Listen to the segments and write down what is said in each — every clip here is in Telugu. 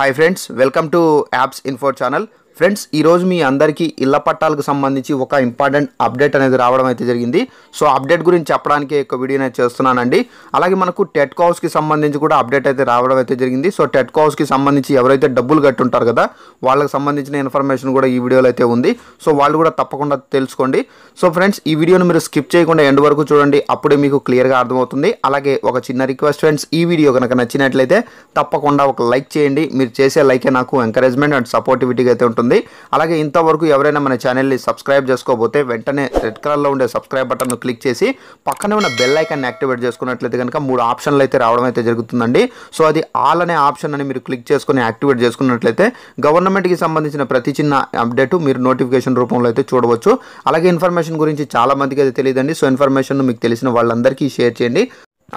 hi friends welcome to apps info channel friends ఈరోజు మీ అందరికీ ఇళ్ల పట్టాలకు సంబంధించి ఒక ఇంపార్టెంట్ అప్డేట్ అనేది రావడం అయితే జరిగింది సో అప్డేట్ గురించి చెప్పడానికి ఒక వీడియో నేను చేస్తున్నానండి అలాగే మనకు టెట్ కాస్కి సంబంధించి కూడా అప్డేట్ అయితే రావడం అయితే జరిగింది సో టెట్ కాస్కి సంబంధించి ఎవరైతే డబ్బులు కట్టుంటారు కదా వాళ్ళకి సంబంధించిన ఇన్ఫర్మేషన్ కూడా ఈ వీడియోలో అయితే ఉంది సో వాళ్ళు కూడా తప్పకుండా తెలుసుకోండి సో ఫ్రెండ్స్ ఈ వీడియోను మీరు స్కిప్ చేయకుండా ఎండ్ వరకు చూడండి అప్పుడే మీకు క్లియర్గా అర్థమవుతుంది అలాగే ఒక చిన్న రిక్వెస్ట్ ఫ్రెండ్స్ ఈ వీడియో కనుక నచ్చినట్లయితే తప్పకుండా ఒక లైక్ చేయండి మీరు చేసే లైకే నాకు ఎంకరేజ్మెంట్ అండ్ సపోర్టివిటీగా అయితే ఉంటుంది అలాగే ఇంతవరకు ఎవరైనా మన ఛానల్ని సబ్స్క్రైబ్ చేసుకోబోతే వెంటనే రెడ్ కలర్లో ఉండే సబ్స్క్రైబ్ బటన్ను క్లిక్ చేసి పక్కనే ఉన్న బెల్ ఐకాన్ని యాక్టివేట్ చేసుకున్నట్లయితే కనుక మూడు ఆప్షన్లు అయితే రావడం అయితే జరుగుతుందండి సో అది ఆల్ అనే ఆప్షన్ అని మీరు క్లిక్ చేసుకుని యాక్టివేట్ చేసుకున్నట్లయితే గవర్నమెంట్కి సంబంధించిన ప్రతి చిన్న అప్డేట్ మీరు నోటిఫికేషన్ రూపంలో అయితే చూడవచ్చు అలాగే ఇన్ఫర్మేషన్ గురించి చాలా మందికి అయితే తెలియదండి సో ఇన్ఫర్మేషన్ మీకు తెలిసిన వాళ్ళందరికీ షేర్ చేయండి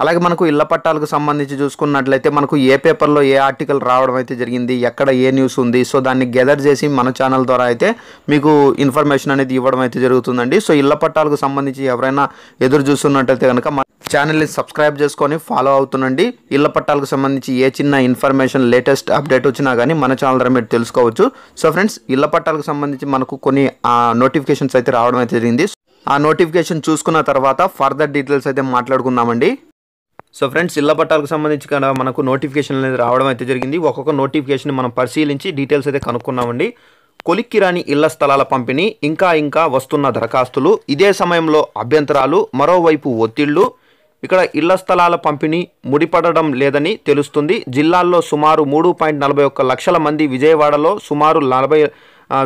అలాగే మనకు ఇళ్ల పట్టాలకు సంబంధించి చూసుకున్నట్లయితే మనకు ఏ పేపర్లో ఏ ఆర్టికల్ రావడం అయితే జరిగింది ఎక్కడ ఏ న్యూస్ ఉంది సో దాన్ని గెదర్ చేసి మన ఛానల్ ద్వారా అయితే మీకు ఇన్ఫర్మేషన్ అనేది ఇవ్వడం అయితే జరుగుతుందండి సో ఇళ్ల పట్టాలకు సంబంధించి ఎవరైనా ఎదురు చూస్తున్నట్లయితే కనుక మన ఛానల్ని సబ్స్క్రైబ్ చేసుకొని ఫాలో అవుతుండండి ఇళ్ల పట్టాలకు సంబంధించి ఏ చిన్న ఇన్ఫర్మేషన్ లేటెస్ట్ అప్డేట్ వచ్చినా కానీ మన ఛానల్ ద్వారా మీరు తెలుసుకోవచ్చు సో ఫ్రెండ్స్ ఇళ్ల పట్టాలకు సంబంధించి మనకు కొన్ని నోటిఫికేషన్స్ అయితే రావడం అయితే జరిగింది ఆ నోటిఫికేషన్ చూసుకున్న తర్వాత ఫర్దర్ డీటెయిల్స్ అయితే మాట్లాడుకుందామండి సో ఫ్రెండ్స్ ఇళ్ల పట్టాలకు సంబంధించి కూడా మనకు నోటిఫికేషన్ అనేది రావడం అయితే జరిగింది ఒక్కొక్క నోటిఫికేషన్ మనం పరిశీలించి డీటెయిల్స్ అయితే కనుక్కున్నామండి కొలిక్కి రాని ఇళ్ల స్థలాల పంపిణీ ఇంకా ఇంకా వస్తున్న దరఖాస్తులు ఇదే సమయంలో అభ్యంతరాలు మరోవైపు ఒత్తిళ్లు ఇక్కడ ఇళ్ల స్థలాల పంపిణీ ముడిపడడం లేదని తెలుస్తుంది జిల్లాల్లో సుమారు మూడు పాయింట్ నలభై ఒక్క లక్షల మంది విజయవాడలో సుమారు నలభై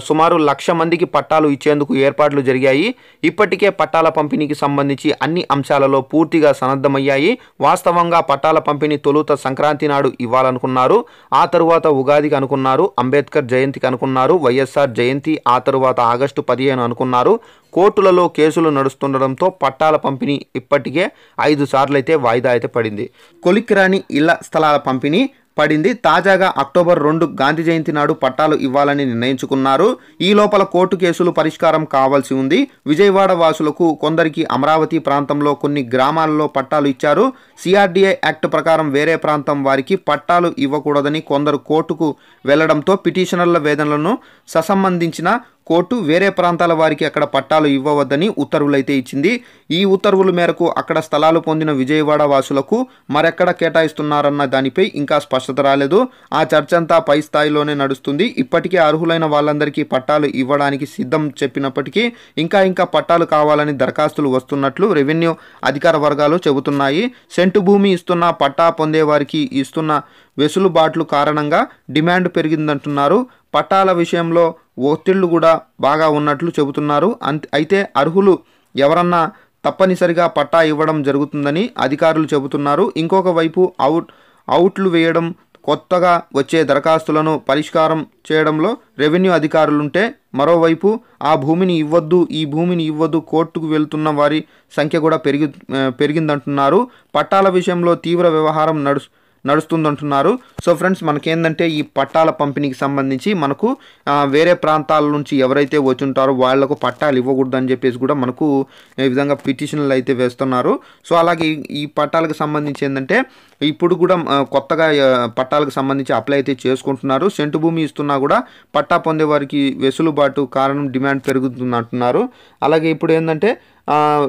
సుమారు లక్ష మందికి పట్టాలు ఇచ్చేందుకు ఏర్పాట్లు జరిగాయి ఇప్పటికే పట్టాల పంపిణీకి సంబంధించి అన్ని అంశాలలో పూర్తిగా సన్నద్ధమయ్యాయి వాస్తవంగా పట్టాల పంపిణీ తొలుత సంక్రాంతి నాడు ఇవ్వాలనుకున్నారు ఆ తరువాత ఉగాదికి అనుకున్నారు అంబేద్కర్ జయంతికి అనుకున్నారు వైఎస్ఆర్ జయంతి ఆ తరువాత ఆగస్టు పదిహేను అనుకున్నారు కోర్టులలో కేసులు నడుస్తుండడంతో పట్టాల పంపిణీ ఇప్పటికే ఐదు సార్లు అయితే వాయిదా అయితే పడింది కొలిక్రాని ఇళ్ల స్థలాల పంపిణీ పడింది తాజాగా అక్టోబర్ రెండు గాంధీ జయంతి నాడు పట్టాలు ఇవ్వాలని నిర్ణయించుకున్నారు ఈ లోపల కోర్టు కేసులు పరిష్కారం కావాల్సి ఉంది విజయవాడ వాసులకు కొందరికి అమరావతి ప్రాంతంలో కొన్ని గ్రామాల్లో పట్టాలు ఇచ్చారు సిఆర్డీఏ యాక్ట్ ప్రకారం వేరే ప్రాంతం వారికి పట్టాలు ఇవ్వకూడదని కొందరు కోర్టుకు వెళ్లడంతో పిటిషనర్ల వేదనలను ససంబంధించిన కోర్టు వేరే ప్రాంతాల వారికి అక్కడ పట్టాలు ఇవ్వవద్దని ఉత్తర్వులైతే ఇచ్చింది ఈ ఉత్తర్వుల మేరకు అక్కడ స్థలాలు పొందిన విజయవాడ వాసులకు మరెక్కడ కేటాయిస్తున్నారన్న దానిపై ఇంకా స్పష్టత రాలేదు ఆ అంతా పై స్థాయిలోనే నడుస్తుంది ఇప్పటికే అర్హులైన వాళ్ళందరికీ పట్టాలు ఇవ్వడానికి సిద్ధం చెప్పినప్పటికీ ఇంకా ఇంకా పట్టాలు కావాలని దరఖాస్తులు వస్తున్నట్లు రెవెన్యూ అధికార వర్గాలు చెబుతున్నాయి సెంటు భూమి ఇస్తున్న పట్టా పొందేవారికి ఇస్తున్న వెసులుబాట్లు కారణంగా డిమాండ్ పెరిగిందంటున్నారు పట్టాల విషయంలో ఒత్తిళ్లు కూడా బాగా ఉన్నట్లు చెబుతున్నారు అయితే అర్హులు ఎవరన్నా తప్పనిసరిగా పట్టా ఇవ్వడం జరుగుతుందని అధికారులు చెబుతున్నారు ఇంకొక వైపు అవుట్ అవుట్లు వేయడం కొత్తగా వచ్చే దరఖాస్తులను పరిష్కారం చేయడంలో రెవెన్యూ అధికారులుంటే మరోవైపు ఆ భూమిని ఇవ్వద్దు ఈ భూమిని ఇవ్వద్దు కోర్టుకు వెళ్తున్న వారి సంఖ్య కూడా పెరిగి పెరిగిందంటున్నారు పట్టాల విషయంలో తీవ్ర వ్యవహారం నడు నడుస్తుందంటున్నారు సో ఫ్రెండ్స్ మనకేందంటే ఈ పట్టాల పంపిణీకి సంబంధించి మనకు వేరే ప్రాంతాల నుంచి ఎవరైతే వచ్చుంటారో వాళ్లకు పట్టాలు ఇవ్వకూడదని చెప్పేసి కూడా మనకు ఈ విధంగా పిటిషన్లు అయితే వేస్తున్నారు సో అలాగే ఈ పట్టాలకు సంబంధించి ఏంటంటే ఇప్పుడు కూడా కొత్తగా పట్టాలకు సంబంధించి అప్లై అయితే చేసుకుంటున్నారు సెంటు భూమి ఇస్తున్నా కూడా పట్టా పొందేవారికి వెసులుబాటు కారణం డిమాండ్ పెరుగుతుందంటున్నారు అలాగే ఇప్పుడు ఏంటంటే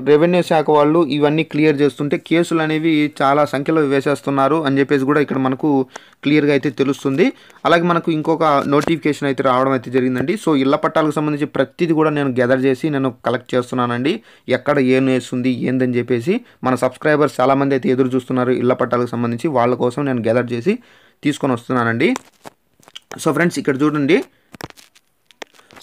రెవెన్యూ శాఖ వాళ్ళు ఇవన్నీ క్లియర్ చేస్తుంటే కేసులు అనేవి చాలా సంఖ్యలో వేసేస్తున్నారు అని చెప్పేసి కూడా ఇక్కడ మనకు క్లియర్గా అయితే తెలుస్తుంది అలాగే మనకు ఇంకొక నోటిఫికేషన్ అయితే రావడం అయితే జరిగిందండి సో ఇళ్ల పట్టాలకు సంబంధించి ప్రతిదీ కూడా నేను గెదర్ చేసి నేను కలెక్ట్ చేస్తున్నానండి ఎక్కడ ఏం వేస్తుంది ఏందని చెప్పేసి మన సబ్స్క్రైబర్స్ చాలామంది అయితే ఎదురు చూస్తున్నారు ఇళ్ల పట్టాలకు సంబంధించి వాళ్ళ కోసం నేను గెదర్ చేసి తీసుకొని వస్తున్నానండి సో ఫ్రెండ్స్ ఇక్కడ చూడండి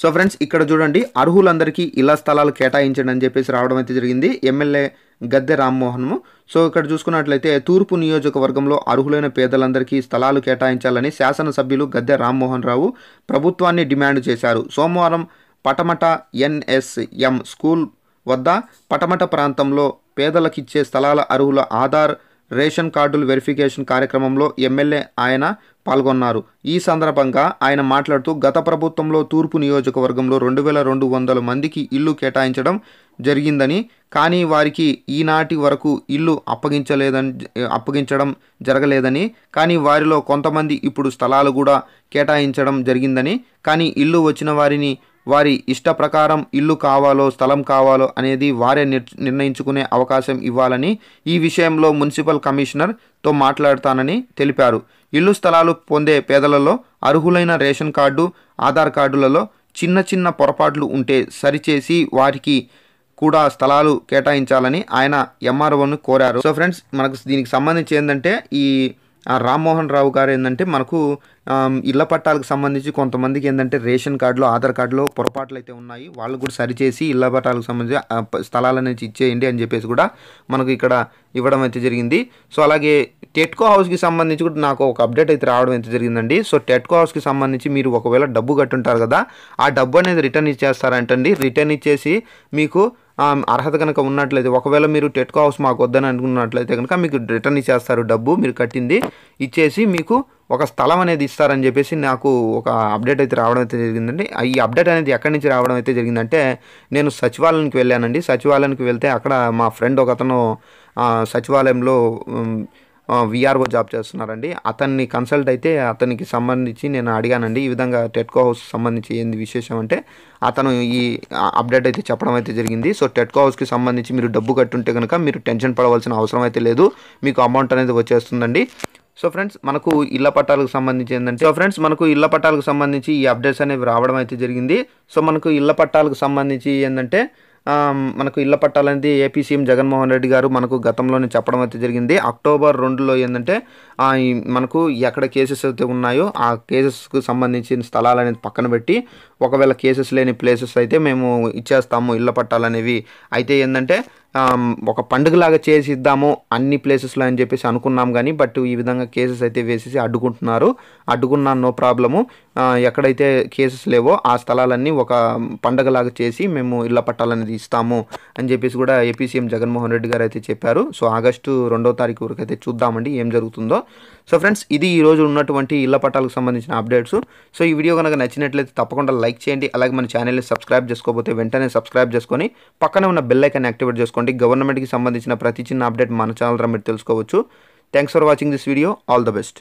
సో ఫ్రెండ్స్ ఇక్కడ చూడండి అర్హులందరికీ ఇళ్ల స్థలాలు కేటాయించండి అని చెప్పేసి రావడం అయితే జరిగింది ఎమ్మెల్యే గద్దె రామ్మోహన్ము సో ఇక్కడ చూసుకున్నట్లయితే తూర్పు నియోజకవర్గంలో అర్హులైన పేదలందరికీ స్థలాలు కేటాయించాలని శాసనసభ్యులు గద్దె రామ్మోహన్ రావు ప్రభుత్వాన్ని డిమాండ్ చేశారు సోమవారం పటమట ఎన్ఎస్ఎం స్కూల్ వద్ద పటమట ప్రాంతంలో పేదలకిచ్చే స్థలాల అర్హుల ఆధార్ రేషన్ కార్డులు వెరిఫికేషన్ కార్యక్రమంలో ఎమ్మెల్యే ఆయన పాల్గొన్నారు ఈ సందర్భంగా ఆయన మాట్లాడుతూ గత ప్రభుత్వంలో తూర్పు నియోజకవర్గంలో రెండు వేల రెండు వందల మందికి ఇల్లు కేటాయించడం జరిగిందని కానీ వారికి ఈనాటి వరకు ఇల్లు అప్పగించలేదని అప్పగించడం జరగలేదని కానీ వారిలో కొంతమంది ఇప్పుడు స్థలాలు కూడా కేటాయించడం జరిగిందని కానీ ఇల్లు వచ్చిన వారిని వారి ఇష్ట ప్రకారం ఇల్లు కావాలో స్థలం కావాలో అనేది వారే నిర్ణయించుకునే అవకాశం ఇవ్వాలని ఈ విషయంలో మున్సిపల్ కమిషనర్తో మాట్లాడతానని తెలిపారు ఇల్లు స్థలాలు పొందే పేదలలో అర్హులైన రేషన్ కార్డు ఆధార్ కార్డులలో చిన్న చిన్న పొరపాట్లు ఉంటే సరిచేసి వారికి కూడా స్థలాలు కేటాయించాలని ఆయన ఎంఆర్ఓను కోరారు సో ఫ్రెండ్స్ మనకు దీనికి సంబంధించి ఏంటంటే ఈ రామ్మోహన్ రావు గారు ఏంటంటే మనకు ఇళ్ల పట్టాలకు సంబంధించి కొంతమందికి ఏంటంటే రేషన్ కార్డులో ఆధార్ కార్డులో పొరపాట్లు అయితే ఉన్నాయి వాళ్ళు కూడా సరిచేసి ఇళ్ల పట్టాలకు సంబంధించి స్థలాల నుంచి ఇచ్చేయండి అని చెప్పేసి కూడా మనకు ఇక్కడ ఇవ్వడం అయితే జరిగింది సో అలాగే టెట్కో హౌస్కి సంబంధించి కూడా నాకు ఒక అప్డేట్ అయితే రావడం అయితే జరిగిందండి సో టెట్కో హౌస్కి సంబంధించి మీరు ఒకవేళ డబ్బు కట్టుంటారు కదా ఆ డబ్బు అనేది రిటర్న్ ఇచ్చేస్తారంటండి రిటర్న్ ఇచ్చేసి మీకు అర్హత కనుక ఉన్నట్లయితే ఒకవేళ మీరు టెట్కో హౌస్ మాకు వద్దని అనుకున్నట్లయితే కనుక మీకు రిటర్న్ ఇచ్చేస్తారు డబ్బు మీరు కట్టింది ఇచ్చేసి మీకు ఒక స్థలం అనేది ఇస్తారని చెప్పేసి నాకు ఒక అప్డేట్ అయితే రావడం అయితే జరిగిందండి ఈ అప్డేట్ అనేది ఎక్కడి నుంచి రావడం అయితే జరిగిందంటే నేను సచివాలయానికి వెళ్ళానండి సచివాలయానికి వెళ్తే అక్కడ మా ఫ్రెండ్ ఒకతను సచివాలయంలో విఆర్ఓ జాబ్ చేస్తున్నారండి అతన్ని కన్సల్ట్ అయితే అతనికి సంబంధించి నేను అడిగానండి ఈ విధంగా టెట్కో హౌస్ సంబంధించి ఏంది విశేషం అంటే అతను ఈ అప్డేట్ అయితే చెప్పడం అయితే జరిగింది సో టెట్కో హౌస్కి సంబంధించి మీరు డబ్బు కట్టుంటే కనుక మీరు టెన్షన్ పడవలసిన అవసరం అయితే లేదు మీకు అమౌంట్ అనేది వచ్చేస్తుందండి సో ఫ్రెండ్స్ మనకు ఇళ్ల పట్టాలకు సంబంధించి ఏంటంటే సో ఫ్రెండ్స్ మనకు ఇళ్ల పట్టాలకు సంబంధించి ఈ అప్డేట్స్ అనేవి రావడం అయితే జరిగింది సో మనకు ఇళ్ల పట్టాలకు సంబంధించి ఏంటంటే మనకు ఇళ్ల పట్టాలనేది ఏపీ సీఎం జగన్మోహన్ రెడ్డి గారు మనకు గతంలోనే చెప్పడం అయితే జరిగింది అక్టోబర్ రెండులో ఏంటంటే మనకు ఎక్కడ కేసెస్ అయితే ఉన్నాయో ఆ కేసెస్కు సంబంధించిన స్థలాలు అనేది పక్కన పెట్టి ఒకవేళ కేసెస్ లేని ప్లేసెస్ అయితే మేము ఇచ్చేస్తాము ఇళ్ల పట్టాలనేవి అయితే ఏంటంటే ఒక పండుగలాగా చేసి ఇద్దాము అన్ని ప్లేసెస్లో అని చెప్పేసి అనుకున్నాం కానీ బట్ ఈ విధంగా కేసెస్ అయితే వేసేసి అడ్డుకుంటున్నారు అడ్డుకున్నాను నో ప్రాబ్లము ఎక్కడైతే కేసెస్ లేవో ఆ స్థలాలన్నీ ఒక పండగలాగా చేసి మేము ఇళ్ల పట్టాలనేది ఇస్తాము అని చెప్పేసి కూడా ఏపీ సీఎం జగన్మోహన్ రెడ్డి గారు అయితే చెప్పారు సో ఆగస్టు రెండో తారీఖు వరకు అయితే చూద్దామండి ఏం జరుగుతుందో సో ఫ్రెండ్స్ ఇది ఈరోజు ఉన్నటువంటి ఇళ్ల పట్టాలకు సంబంధించిన అప్డేట్స్ సో ఈ వీడియో కనుక నచ్చినట్లయితే తప్పకుండా లైక్ చేయండి అలాగే మన ఛానల్ని సబ్స్క్రైబ్ చేసుకోకపోతే వెంటనే సబ్స్క్రైబ్ చేసుకొని పక్కనే ఉన్న బెల్ యాక్టివేట్ చేసుకోండి అటువంటి గవర్నమెంట్కి సంబంధించిన ప్రతి చిన్న అప్డేట్ మన ఛానల్ ద్వారా మీరు తెలుసుకోవచ్చు thanks for watching this video all the best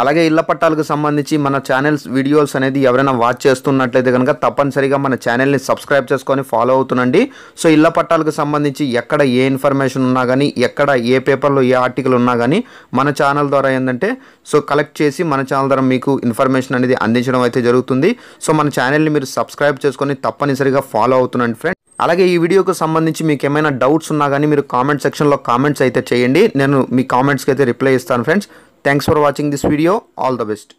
అలాగే ఇళ్ల పట్టాలకు సంబంధించి మన ఛానల్స్ వీడియోస్ అనేది ఎవరైనా వాచ్ చేస్తున్నట్లయితే కనుక తప్పనిసరిగా మన ఛానల్ని సబ్స్క్రైబ్ చేసుకొని ఫాలో అవుతుండండి సో ఇళ్ల పట్టాలకు సంబంధించి ఎక్కడ ఏ ఇన్ఫర్మేషన్ ఉన్నా కానీ ఎక్కడ ఏ పేపర్లో ఏ ఆర్టికల్ ఉన్నా కానీ మన ఛానల్ ద్వారా ఏంటంటే సో కలెక్ట్ చేసి మన ఛానల్ ద్వారా మీకు ఇన్ఫర్మేషన్ అనేది అందించడం అయితే జరుగుతుంది సో మన ఛానల్ని మీరు సబ్స్క్రైబ్ చేసుకొని తప్పనిసరిగా ఫాలో అవుతుండండి ఫ్రెండ్ అలాగే ఈ వీడియోకు సంబంధించి మీకు ఏమైనా డౌట్స్ ఉన్నా కానీ మీరు కామెంట్ సెక్షన్లో కామెంట్స్ అయితే చేయండి నేను మీ కామెంట్స్కి అయితే రిప్లై ఇస్తాను friends thanks for watching this video all the best